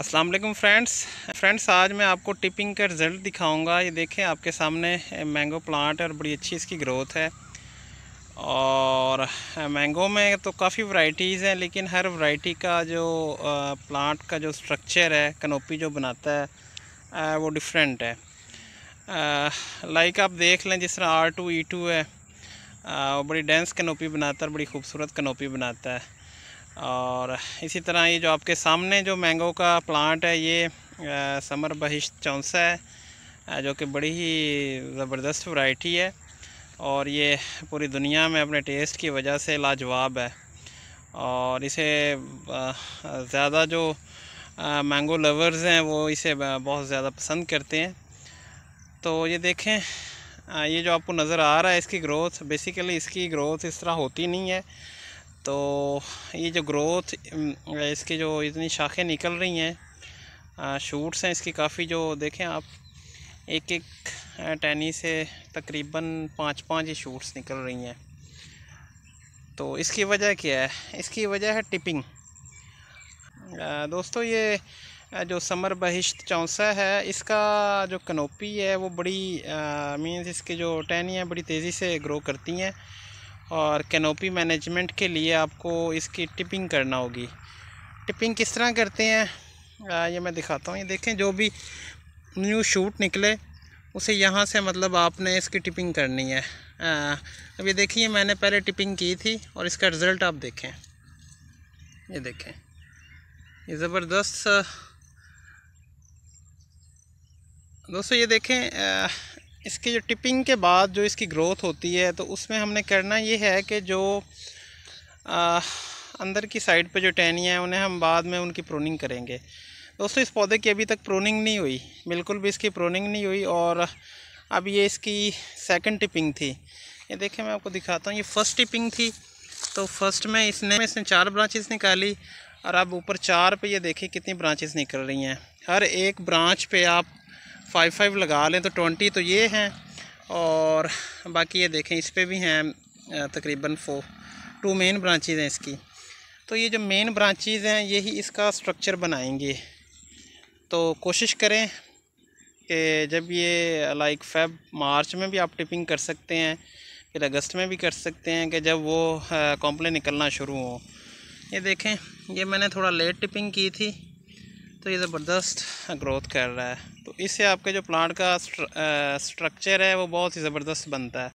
अस्सलाम वालेकुम friends friends आज मैं आपको टिपिंग का रिज़ल्ट दिखाऊंगा ये देखें आपके सामने मैंगो प्लांट है और बड़ी अच्छी इसकी ग्रोथ है और मैंगो में तो काफ़ी वैरायटीज़ हैं लेकिन हर वैरायटी का जो प्लांट का जो स्ट्रक्चर है कनोपी जो बनाता है वो डिफरेंट है लाइक आप देख लें जिस तरह आर टू ई टू है वो बड़ी डेंस कनोपी बनाता है और बड़ी खूबसूरत कनोपी बनाता है और इसी तरह ये जो आपके सामने जो मैंगो का प्लांट है ये आ, समर बहिश चौंसा है जो कि बड़ी ही ज़बरदस्त वैरायटी है और ये पूरी दुनिया में अपने टेस्ट की वजह से लाजवाब है और इसे ज़्यादा जो मैंगो लवर्स हैं वो इसे बहुत ज़्यादा पसंद करते हैं तो ये देखें आ, ये जो आपको नज़र आ रहा है इसकी ग्रोथ बेसिकली इसकी ग्रोथ इस तरह होती नहीं है तो ये जो ग्रोथ इसकी जो इतनी शाखें निकल रही हैं शूट्स हैं इसकी काफ़ी जो देखें आप एक एक टैनी से तकरीबन पाँच पाँच ही शूट्स निकल रही हैं तो इसकी वजह क्या है इसकी वजह है टिपिंग दोस्तों ये जो समर बहिश्त चौंसा है इसका जो कनोपी है वो बड़ी मीन्स इसके जो टहनियाँ बड़ी तेज़ी से ग्रो करती हैं और कैनोपी मैनेजमेंट के लिए आपको इसकी टिपिंग करना होगी टिपिंग किस तरह करते हैं आ, ये मैं दिखाता हूँ ये देखें जो भी न्यू शूट निकले उसे यहाँ से मतलब आपने इसकी टिपिंग करनी है आ, अब ये देखिए मैंने पहले टिपिंग की थी और इसका रिज़ल्ट आप देखें ये देखें ये ज़बरदस्त दोस्तों ये देखें इसके जो टिपिंग के बाद जो इसकी ग्रोथ होती है तो उसमें हमने करना ये है कि जो आ, अंदर की साइड पे जो टहनियाँ हैं उन्हें हम बाद में उनकी प्रोनिंग करेंगे दोस्तों इस पौधे की अभी तक प्रोनिंग नहीं हुई बिल्कुल भी इसकी प्रोनिंग नहीं हुई और अब ये इसकी सेकंड टिपिंग थी ये देखें मैं आपको दिखाता हूँ ये फ़र्स्ट टिपिंग थी तो फर्स्ट में इसने में इसने चार ब्रांचेस निकाली और अब ऊपर चार पे ये देखिए कितनी ब्रांचेस निकल रही हैं हर एक ब्रांच पे आप फाइव फाइव लगा लें तो ट्वेंटी तो ये हैं और बाकी ये देखें इस पर भी हैं तकरीबन फोर टू मेन ब्रांचेज हैं इसकी तो ये जो मेन ब्रांचेज हैं यही इसका स्ट्रक्चर बनाएंगे तो कोशिश करें कि जब ये लाइक फेब मार्च में भी आप टिपिंग कर सकते हैं फिर अगस्त में भी कर सकते हैं कि जब वो कॉम्प्लेन निकलना शुरू हो ये देखें ये मैंने थोड़ा लेट टिपिंग की थी तो ये ज़बरदस्त ग्रोथ कर रहा है तो इससे आपके जो प्लांट का स्ट्रक्चर है वो बहुत ही ज़बरदस्त बनता है